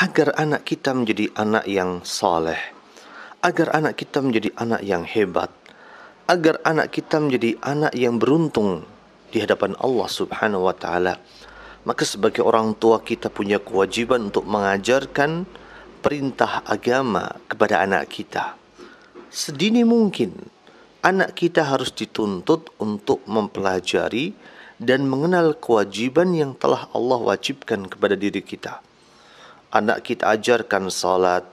agar anak kita menjadi anak yang saleh, agar anak kita menjadi anak yang hebat, agar anak kita menjadi anak yang beruntung di hadapan Allah Subhanahu wa taala. Maka sebagai orang tua kita punya kewajiban untuk mengajarkan perintah agama kepada anak kita. Sedini mungkin anak kita harus dituntut untuk mempelajari dan mengenal kewajiban yang telah Allah wajibkan kepada diri kita anak kita ajarkan salat,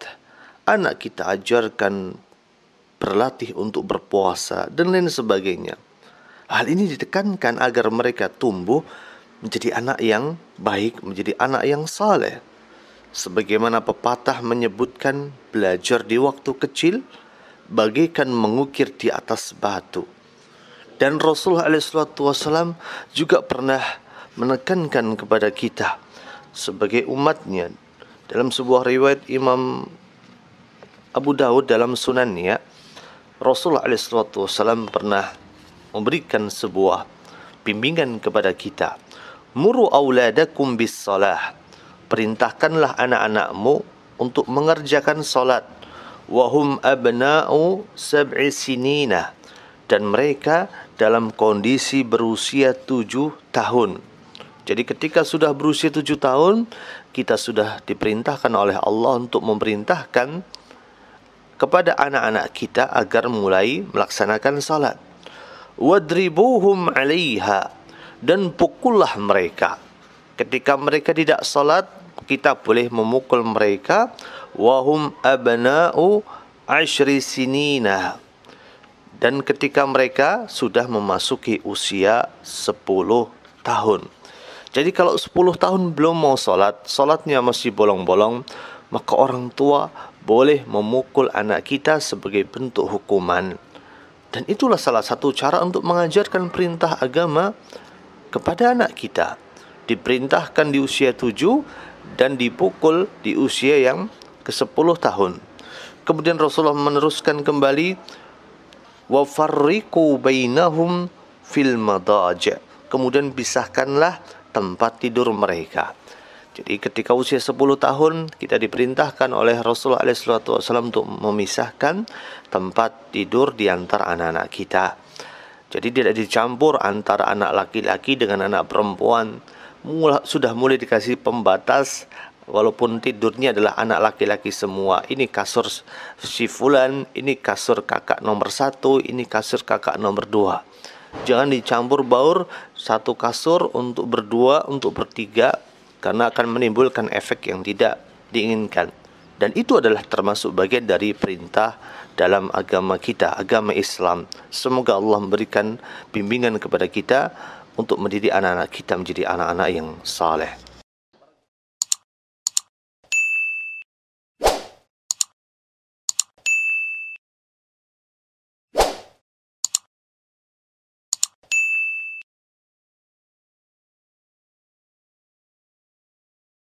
anak kita ajarkan berlatih untuk berpuasa dan lain sebagainya. Hal ini ditekankan agar mereka tumbuh menjadi anak yang baik, menjadi anak yang saleh. Sebagaimana pepatah menyebutkan belajar di waktu kecil bagaikan mengukir di atas batu. Dan Rasulullah SAW juga pernah menekankan kepada kita sebagai umatnya dalam sebuah riwayat Imam Abu Daud dalam sunannya, Rasulullah SAW pernah memberikan sebuah bimbingan kepada kita. Muru auladakum bis salah. Perintahkanlah anak-anakmu untuk mengerjakan salat. Wahum abna'u sab'i sinina. Dan mereka dalam kondisi berusia tujuh tahun. Jadi ketika sudah berusia tujuh tahun, kita sudah diperintahkan oleh Allah untuk memerintahkan kepada anak-anak kita agar mulai melaksanakan salat. Wadribuhum alaiha dan pukullah mereka. Ketika mereka tidak salat, kita boleh memukul mereka. Wahum abna'u ashri sinina. Dan ketika mereka sudah memasuki usia 10 tahun. Jadi kalau 10 tahun belum mau sholat, sholatnya masih bolong-bolong, maka orang tua boleh memukul anak kita sebagai bentuk hukuman. Dan itulah salah satu cara untuk mengajarkan perintah agama kepada anak kita. Diperintahkan di usia 7 dan dipukul di usia yang ke-10 tahun. Kemudian Rasulullah meneruskan kembali wa farriqu fil madaj. Kemudian pisahkanlah tempat tidur mereka. Jadi ketika usia 10 tahun kita diperintahkan oleh Rasulullah SAW untuk memisahkan tempat tidur di antara anak-anak kita. Jadi tidak dicampur antara anak laki-laki dengan anak perempuan. Mula, sudah mulai dikasih pembatas walaupun tidurnya adalah anak laki-laki semua. Ini kasur si fulan, ini kasur kakak nomor satu, ini kasur kakak nomor dua jangan dicampur baur satu kasur untuk berdua untuk bertiga karena akan menimbulkan efek yang tidak diinginkan dan itu adalah termasuk bagian dari perintah dalam agama kita, agama Islam. Semoga Allah memberikan bimbingan kepada kita untuk mendidik anak-anak kita menjadi anak-anak yang saleh.